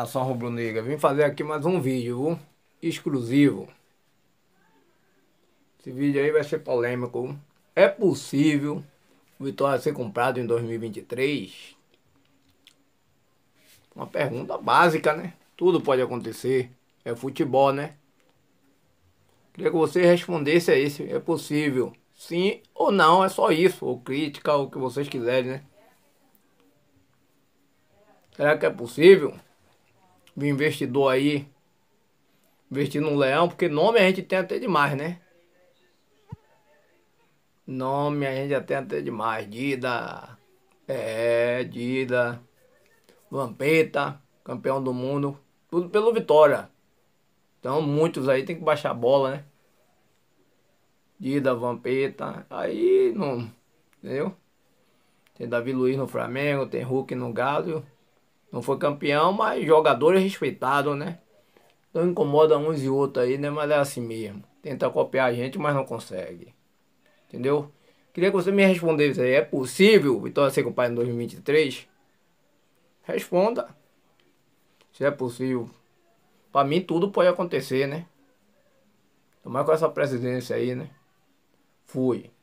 nação rubro-negra. Vim fazer aqui mais um vídeo viu? exclusivo. Esse vídeo aí vai ser polêmico. É possível o Vitória ser comprado em 2023? Uma pergunta básica, né? Tudo pode acontecer. É futebol, né? Queria que você respondesse a isso. É possível? Sim ou não? É só isso. Ou crítica, ou o que vocês quiserem, né? Será que é possível? investidor aí investir no leão, porque nome a gente tem até demais, né? Nome a gente já tem até demais. Dida, é, Dida, Vampeta, campeão do mundo, tudo pelo Vitória. Então muitos aí tem que baixar a bola, né? Dida, Vampeta, aí não. Entendeu? Tem Davi Luiz no Flamengo, tem Hulk no Galo. Não foi campeão, mas jogador é respeitado, né? Então incomoda uns e outros aí, né? Mas é assim mesmo. Tenta copiar a gente, mas não consegue. Entendeu? Queria que você me respondesse aí. É possível Vitória ser campeão em 2023? Responda. Se é possível. Pra mim tudo pode acontecer, né? Tomar com essa presidência aí, né? Fui.